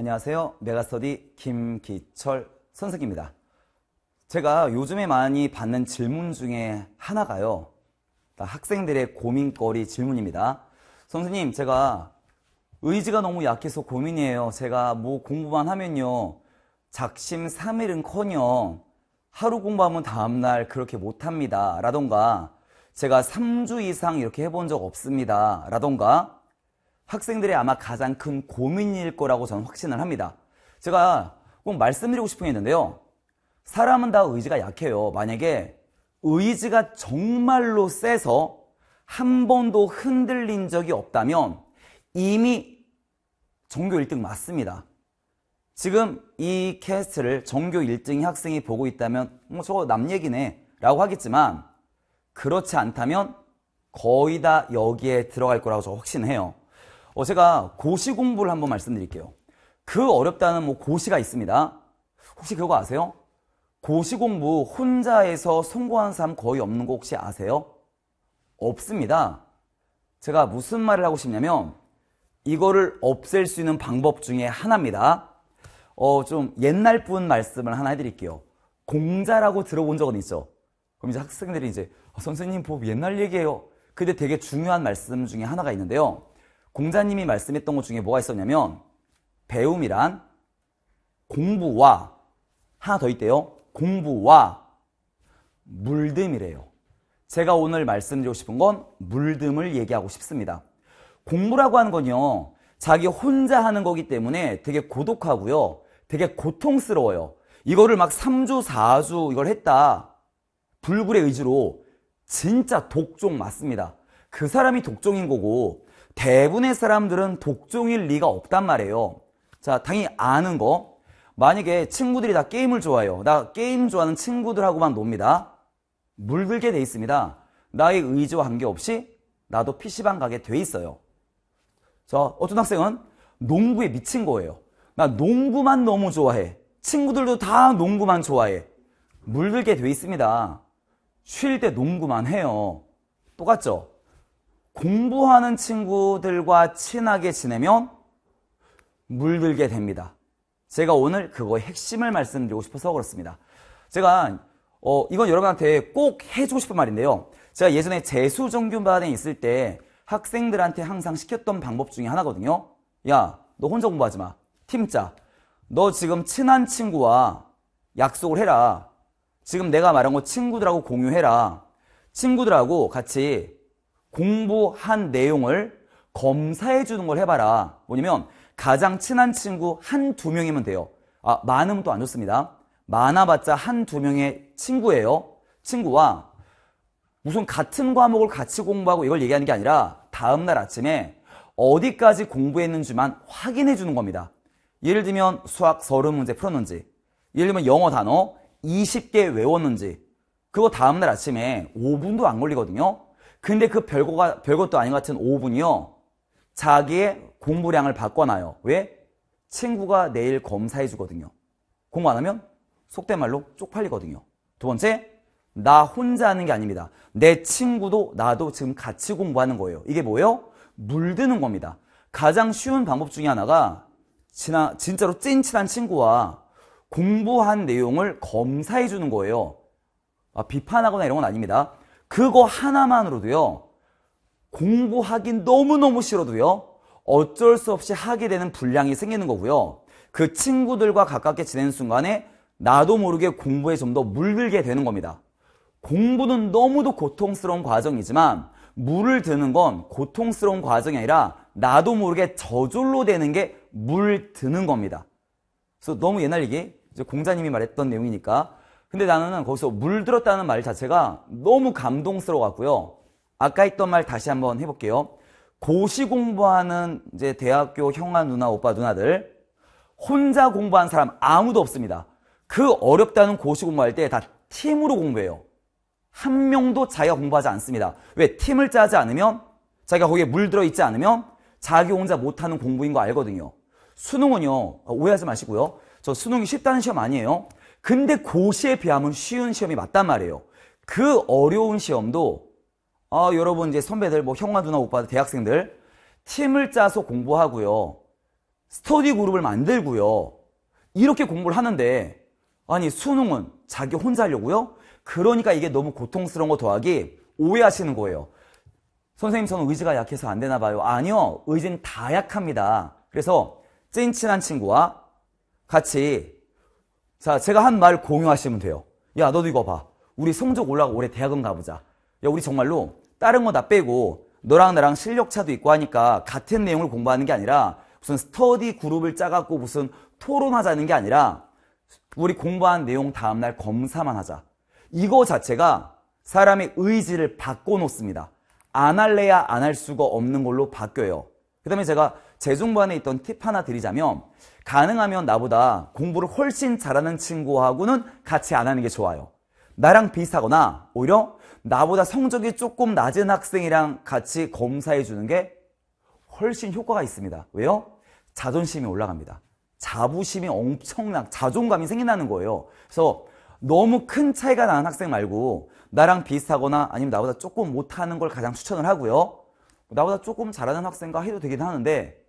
안녕하세요. 메가스터디 김기철 선생입니다. 제가 요즘에 많이 받는 질문 중에 하나가요. 학생들의 고민거리 질문입니다. 선생님, 제가 의지가 너무 약해서 고민이에요. 제가 뭐 공부만 하면요. 작심 3일은 커녕 하루 공부하면 다음날 그렇게 못합니다. 라던가 제가 3주 이상 이렇게 해본 적 없습니다. 라던가 학생들의 아마 가장 큰 고민일 거라고 저는 확신을 합니다. 제가 꼭 말씀드리고 싶은 게 있는데요. 사람은 다 의지가 약해요. 만약에 의지가 정말로 세서 한 번도 흔들린 적이 없다면 이미 전교 1등 맞습니다. 지금 이 캐스트를 전교 1등 학생이 보고 있다면 뭐 저거 남 얘기네 라고 하겠지만 그렇지 않다면 거의 다 여기에 들어갈 거라고 저 확신해요. 어, 제가 고시 공부를 한번 말씀드릴게요. 그 어렵다는 뭐 고시가 있습니다. 혹시 그거 아세요? 고시 공부 혼자에서 성공한 사람 거의 없는 거 혹시 아세요? 없습니다. 제가 무슨 말을 하고 싶냐면 이거를 없앨 수 있는 방법 중에 하나입니다. 어, 좀 옛날 분 말씀을 하나 해드릴게요. 공자라고 들어본 적은 있죠? 그럼 이제 학생들이 이제 아, 선생님 보 뭐 옛날 얘기예요. 근데 되게 중요한 말씀 중에 하나가 있는데요. 공자님이 말씀했던 것 중에 뭐가 있었냐면 배움이란 공부와 하나 더 있대요. 공부와 물듬이래요. 제가 오늘 말씀드리고 싶은 건 물듬을 얘기하고 싶습니다. 공부라고 하는 건요. 자기 혼자 하는 거기 때문에 되게 고독하고요. 되게 고통스러워요. 이거를 막 3주, 4주 이걸 했다. 불굴의 의지로 진짜 독종 맞습니다. 그 사람이 독종인 거고 대부분의 사람들은 독종일 리가 없단 말이에요. 자, 당연히 아는 거. 만약에 친구들이 다 게임을 좋아해요. 나 게임 좋아하는 친구들하고만 놉니다. 물들게 돼 있습니다. 나의 의지와 관계없이 나도 PC방 가게 돼 있어요. 자, 어떤 학생은 농구에 미친 거예요. 나 농구만 너무 좋아해. 친구들도 다 농구만 좋아해. 물들게 돼 있습니다. 쉴 때 농구만 해요. 똑같죠? 공부하는 친구들과 친하게 지내면 물들게 됩니다. 제가 오늘 그거의 핵심을 말씀드리고 싶어서 그렇습니다. 제가 어, 이건 여러분한테 꼭 해주고 싶은 말인데요. 제가 예전에 재수정규반에 있을 때 학생들한테 항상 시켰던 방법 중에 하나거든요. 야, 너 혼자 공부하지 마. 팀자너 지금 친한 친구와 약속을 해라. 지금 내가 말한 거 친구들하고 공유해라. 친구들하고 같이 공부한 내용을 검사해 주는 걸 해봐라. 뭐냐면 가장 친한 친구 한 두 명이면 돼요. 아, 많으면 또 안 좋습니다. 많아봤자 한 두 명의 친구예요. 친구와 무슨 같은 과목을 같이 공부하고 이걸 얘기하는 게 아니라 다음날 아침에 어디까지 공부했는지만 확인해 주는 겁니다. 예를 들면 수학 서른 문제 풀었는지, 예를 들면 영어 단어 20개 외웠는지, 그거 다음날 아침에 5분도 안 걸리거든요. 근데 그 별거가, 별것도 아닌 것 같은 5분이요. 자기의 공부량을 바꿔놔요. 왜? 친구가 내일 검사해주거든요. 공부 안 하면 속된 말로 쪽팔리거든요. 두 번째, 나 혼자 하는 게 아닙니다. 내 친구도 나도 지금 같이 공부하는 거예요. 이게 뭐예요? 물드는 겁니다. 가장 쉬운 방법 중에 하나가 진하, 진짜로 찐친한 친구와 공부한 내용을 검사해 주는 거예요. 아, 비판하거나 이런 건 아닙니다. 그거 하나만으로도요. 공부하긴 너무너무 싫어도요. 어쩔 수 없이 하게 되는 분량이 생기는 거고요. 그 친구들과 가깝게 지내는 순간에 나도 모르게 공부에 좀 더 물들게 되는 겁니다. 공부는 너무도 고통스러운 과정이지만 물을 드는 건 고통스러운 과정이 아니라 나도 모르게 저절로 되는 게 물 드는 겁니다. 그래서 너무 옛날 얘기, 이제 공자님이 말했던 내용이니까 근데 나는 거기서 물들었다는 말 자체가 너무 감동스러웠고요. 아까 했던 말 다시 한번 해볼게요. 고시 공부하는 이제 대학교 형아 누나 오빠 누나들 혼자 공부한 사람 아무도 없습니다. 그 어렵다는 고시 공부할 때 다 팀으로 공부해요. 한 명도 자기가 공부하지 않습니다. 왜? 팀을 짜지 않으면 자기가 거기에 물들어 있지 않으면 자기 혼자 못하는 공부인 거 알거든요. 수능은요 오해하지 마시고요. 저 수능이 쉽다는 시험 아니에요. 근데 고시에 비하면 쉬운 시험이 맞단 말이에요. 그 어려운 시험도 아, 여러분 이제 선배들 뭐 형아 누나 오빠 들 대학생들 팀을 짜서 공부하고요. 스터디 그룹을 만들고요. 이렇게 공부를 하는데 아니 수능은 자기 혼자 하려고요? 그러니까 이게 너무 고통스러운 거 더하기 오해하시는 거예요. 선생님 저는 의지가 약해서 안 되나 봐요. 아니요. 의지는 다 약합니다. 그래서 찐친한 친구와 같이 자, 제가 한 말 공유하시면 돼요. 야, 너도 이거 봐. 우리 성적 올라가 올해 대학원 가보자. 야, 우리 정말로 다른 거 다 빼고 너랑 나랑 실력차도 있고 하니까 같은 내용을 공부하는 게 아니라 무슨 스터디 그룹을 짜갖고 무슨 토론하자는 게 아니라 우리 공부한 내용 다음날 검사만 하자. 이거 자체가 사람의 의지를 바꿔놓습니다. 안 할래야 안 할 수가 없는 걸로 바뀌어요. 그 다음에 제가 재중반에 있던 팁 하나 드리자면 가능하면 나보다 공부를 훨씬 잘하는 친구하고는 같이 안 하는 게 좋아요. 나랑 비슷하거나 오히려 나보다 성적이 조금 낮은 학생이랑 같이 검사해 주는 게 훨씬 효과가 있습니다. 왜요? 자존심이 올라갑니다. 자부심이 엄청나 자존감이 생긴다는 거예요. 그래서 너무 큰 차이가 나는 학생 말고 나랑 비슷하거나 아니면 나보다 조금 못하는 걸 가장 추천을 하고요. 나보다 조금 잘하는 학생과 해도 되긴 하는데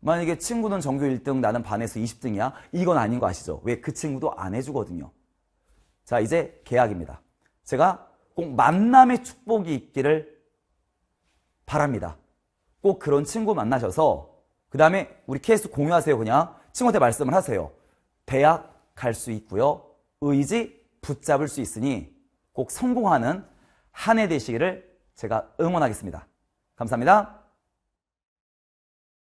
만약에 친구는 전교 1등, 나는 반에서 20등이야. 이건 아닌 거 아시죠? 왜 그 친구도 안 해주거든요. 자, 이제 계약입니다. 제가 꼭 만남의 축복이 있기를 바랍니다. 꼭 그런 친구 만나셔서 그 다음에 우리 케이스 공유하세요. 그냥 친구한테 말씀을 하세요. 대학 갈 수 있고요. 의지 붙잡을 수 있으니 꼭 성공하는 한 해 되시기를 제가 응원하겠습니다. 감사합니다.